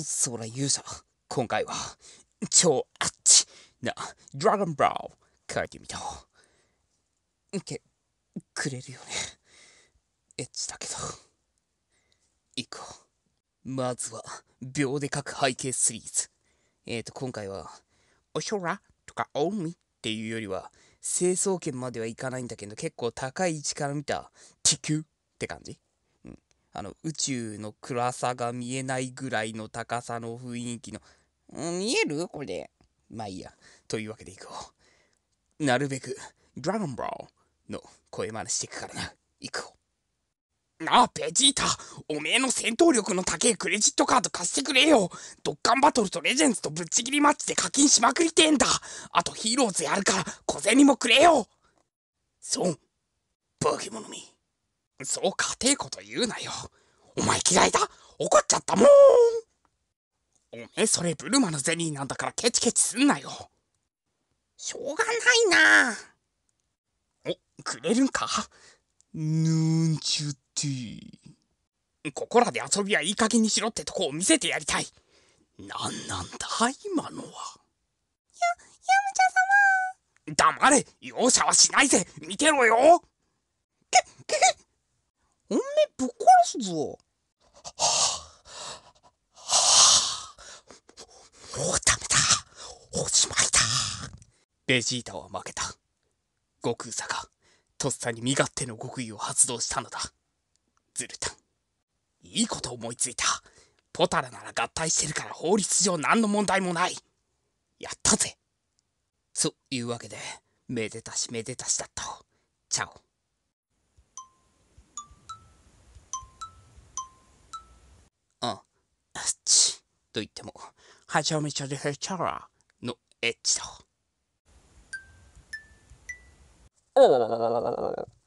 そら勇者今回は、超あっちな、ドラゴンボール描いてみた。け、くれるよね。エッチだけど。行こう。まずは、秒で描く背景シリーズ。えっ、ー、と、今回は、おょらとかお海っていうよりは、成層圏まではいかないんだけど、結構高い位置から見た地球って感じ。あの宇宙の暗さが見えないぐらいの高さの雰囲気の、うん、見えるこれ。まあいいや。というわけでいこう。なるべく、ドラゴンボールの声真似していくからな。行こう。なあ、ベジータ、おめえの戦闘力の高いクレジットカード貸してくれよ。ドッカンバトルとレジェンズとぶっちぎりマッチで課金しまくりてんだ。あとヒーローズやるから小銭もくれよ。そう、ポケモ物め。そうかてえこと言うなよ。お前嫌いだ怒っちゃったもんおめえそれブルマのゼリーなんだからケチケチすんなよ。しょうがないなお、くれるんかぬんちゅって。ここらで遊びはいい加減にしろってとこを見せてやりたい。なんなんだ今のは。や、やむちゃ様。黙れ容赦はしないぜ見てろよく、く、ますぞ。もうダメだおしまいだベジータは負けた悟空さがとっさに身勝手の極意を発動したのだズルタンいいこと思いついたポタラなら合体してるから法律上何の問題もないやったぜそういうわけでめでたしめでたしだったチャオちと言っても、はちゃめちゃでへちゃらのエッチだ。